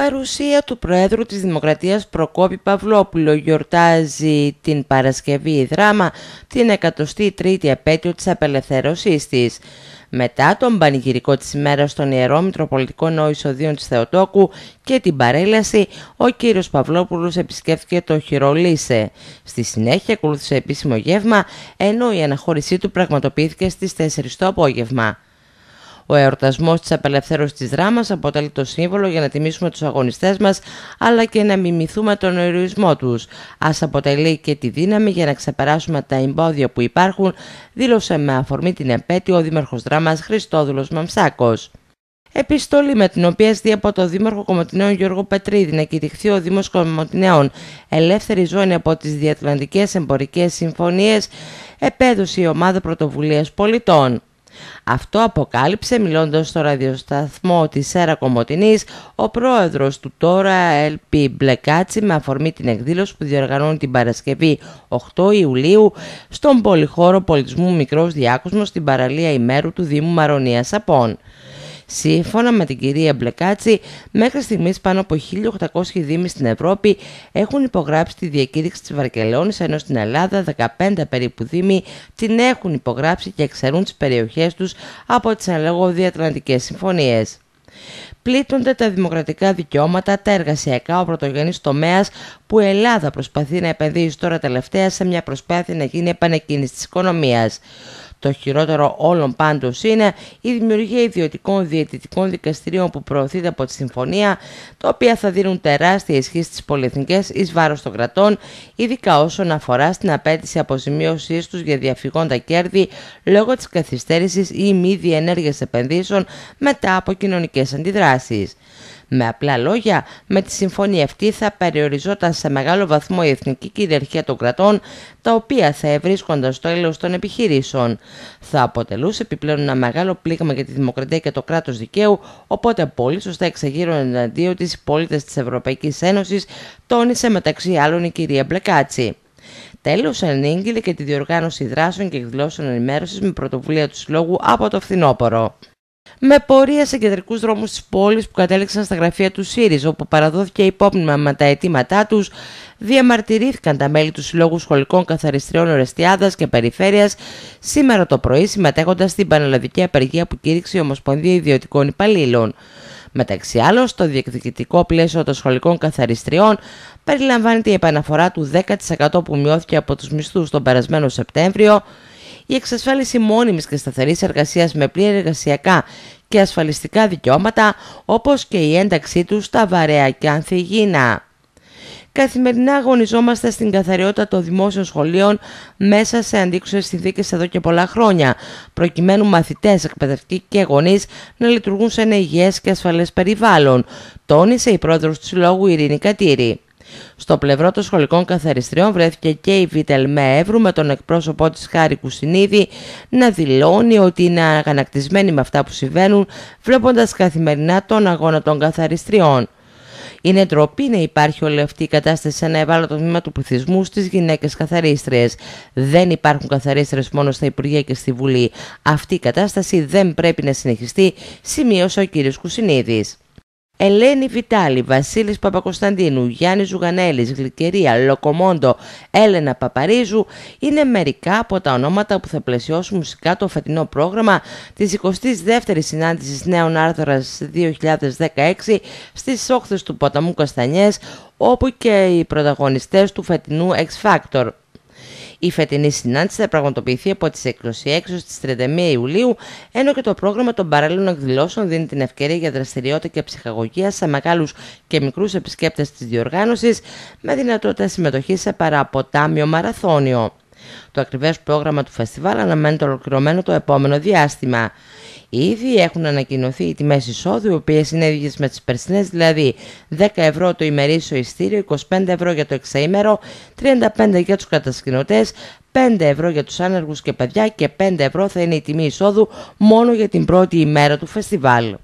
Παρουσία του Προέδρου της Δημοκρατίας Προκόπη Παυλόπουλο γιορτάζει την Παρασκευή δράμα την 103η επέτειο της απελευθέρωσής της. Μετά τον πανηγυρικό της ημέρας στον Ιερό Μητροπολιτικό Νόη της Θεοτόκου και την παρέλαση, ο κύριος Παυλόπουλος επισκέφθηκε το Χειρολίσε. Στη συνέχεια ακολούθησε επίσημο γεύμα, ενώ η αναχώρησή του πραγματοποιήθηκε στις 4 το απόγευμα. Ο εορτασμός της απελευθέρωσης της δράμας αποτελεί το σύμβολο για να τιμήσουμε τους αγωνιστές μας, αλλά και να μιμηθούμε τον ηρωισμό τους. Ας αποτελεί και τη δύναμη για να ξεπεράσουμε τα εμπόδια που υπάρχουν, δήλωσε με αφορμή την επέτειο ο Δήμαρχος Δράμας Χριστόδουλος Μαμσάκο. Επιστολή με την οποία ζητεί από το Δήμαρχο Κομωτινέων Γιώργο Πετρίδη να κηρυχθεί ο Δήμος Κομωτινέων ελεύθερη ζώνη από τις διατλαντικές εμπορικές συμφωνίες επέδωσε η ομάδα πρωτοβουλίας πολιτών. Αυτό αποκάλυψε μιλώντας στο ραδιοσταθμό της Σέρα Κομωτινής ο πρόεδρος του τώρα LP Μπλεκάτσι με αφορμή την εκδήλωση που διοργανώνει την Παρασκευή 8 Ιουλίου στον πολυχώρο πολιτισμού Μικρός Διάκοσμος στην παραλία ημέρου του Δήμου Μαρονίας Σαπών. Σύμφωνα με την κυρία Μπλεκάτση, μέχρι στιγμής πάνω από 1.800 δήμοι στην Ευρώπη έχουν υπογράψει τη διακήρυξη της Βαρκελόνης, ενώ στην Ελλάδα 15 περίπου δήμοι την έχουν υπογράψει και εξαιρούν τις περιοχές τους από τις αναλόγω συμφωνίες. συμφωνίες. Πλήττονται τα δημοκρατικά δικαιώματα, τα εργασιακά, ο πρωτογενής τομέας που η Ελλάδα προσπαθεί να επενδύσει τώρα τελευταία σε μια προσπάθεια να γίνει επανεκκίνηση της οικονομίας. Το χειρότερο όλων πάντως είναι η δημιουργία ιδιωτικών διαιτητικών δικαστηρίων που προωθείται από τη συμφωνία, τα οποία θα δίνουν τεράστια ισχύ στις πολυεθνικές εις βάρος των κρατών, ειδικά όσον αφορά στην απέτηση αποζημίωσής τους για διαφυγόντα κέρδη λόγω της καθυστέρησης ή μη διενέργειας επενδύσεων μετά από κοινωνικές αντιδράσεις. Με απλά λόγια, με τη συμφωνία αυτή θα περιοριζόταν σε μεγάλο βαθμό η εθνική κυριαρχία των κρατών, τα οποία θα ευρίσκονταν στο έλεος των επιχειρήσεων. Θα αποτελούσε επιπλέον ένα μεγάλο πλήγμα για τη δημοκρατία και το κράτος δικαίου, οπότε πολύ σωστά εξαγείρωναν εναντίον της πολίτες της Ευρωπαϊκής Ένωσης, τόνισε μεταξύ άλλων η κυρία Μπλεκάτσι. Τέλος, ανήγγειλε και τη διοργάνωση δράσεων και εκδηλώσεων ενημέρωσης με πρωτοβουλία του Συλλόγου από το φθινόπωρο με πορεία σε κεντρικούς δρόμους της πόλης που κατέληξαν στα γραφεία του ΣΥΡΙΖ, όπου παραδόθηκε υπόπνημα με τα αιτήματά τους, διαμαρτυρήθηκαν τα μέλη του Συλλόγου Σχολικών Καθαριστριών Ορεστιάδας και Περιφέρειας σήμερα το πρωί, συμμετέχοντας στην πανελλαδική απεργία που κήρυξε η Ομοσπονδία Ιδιωτικών Υπαλλήλων. Μεταξύ άλλων, στο διεκδικητικό πλαίσιο των σχολικών καθαριστριών περιλαμβάνεται η επαναφορά του 10% που μειώθηκε από τους μισθούς τον περασμένο Σεπτέμβριο η εξασφάλιση μόνιμης και σταθερής εργασίας με πλήρη εργασιακά και ασφαλιστικά δικαιώματα, όπως και η ένταξή τους στα βαρέα και ανθυγίνα. Καθημερινά αγωνιζόμαστε στην καθαριότητα των δημόσιων σχολείων μέσα σε αντίξωες συνθήκες εδώ και πολλά χρόνια, προκειμένου μαθητές, εκπαιδευτικοί και γονείς να λειτουργούν σε ένα υγιές και ασφαλές περιβάλλον, τόνισε η πρόεδρος του Συλλόγου Ειρήνη Κατήρη. Στο πλευρό των σχολικών καθαριστριών βρέθηκε και η Βίτελ Μέεύρου με τον εκπρόσωπό της Χάρη Κουσινίδη να δηλώνει ότι είναι αγανακτισμένη με αυτά που συμβαίνουν βλέποντας καθημερινά τον αγώνα των καθαριστριών. Είναι ντροπή να υπάρχει όλη αυτή η κατάσταση σε ένα ευάλωτο τμήμα του πληθυσμού στις γυναίκες καθαρίστριες. Δεν υπάρχουν καθαρίστριες μόνο στα Υπουργεία και στη Βουλή. Αυτή η κατάσταση δεν πρέπει να συνεχιστεί, σημείωσε ο κ. Κουσινίδης. Ελένη Βιτάλη, Βασίλης Παπακοσταντίνου, Γιάννης Ζουγανέλης, Γλυκερία, Λοκομόντο, Έλενα Παπαρίζου είναι μερικά από τα ονόματα που θα πλαισιώσουν μουσικά το φετινό πρόγραμμα της 22ης συνάντησης Νέων Άρθρας 2016 στις όχθες του ποταμού Καστανιές όπου και οι πρωταγωνιστές του φετινού X Factor. Η φετινή συνάντηση θα πραγματοποιηθεί από τις 26 έως τις 31 Ιουλίου, ενώ και το πρόγραμμα των παράλληλων εκδηλώσεων δίνει την ευκαιρία για δραστηριότητα και ψυχαγωγία σε μεγάλους και μικρούς επισκέπτες της διοργάνωσης, με δυνατότητα συμμετοχής σε παραποτάμιο μαραθώνιο. Το ακριβές πρόγραμμα του φεστιβάλ αναμένεται ολοκληρωμένο το επόμενο διάστημα. Ήδη έχουν ανακοινωθεί οι τιμές εισόδου, οι οποίες είναι ίδιες με τις περσινές, δηλαδή 10 ευρώ το ημερήσιο ειστήριο, 25 ευρώ για το εξαήμερο, 35 για τους κατασκηνωτές, 5 ευρώ για τους άνεργους και παιδιά και 5 ευρώ θα είναι η τιμή εισόδου μόνο για την πρώτη ημέρα του φεστιβάλ.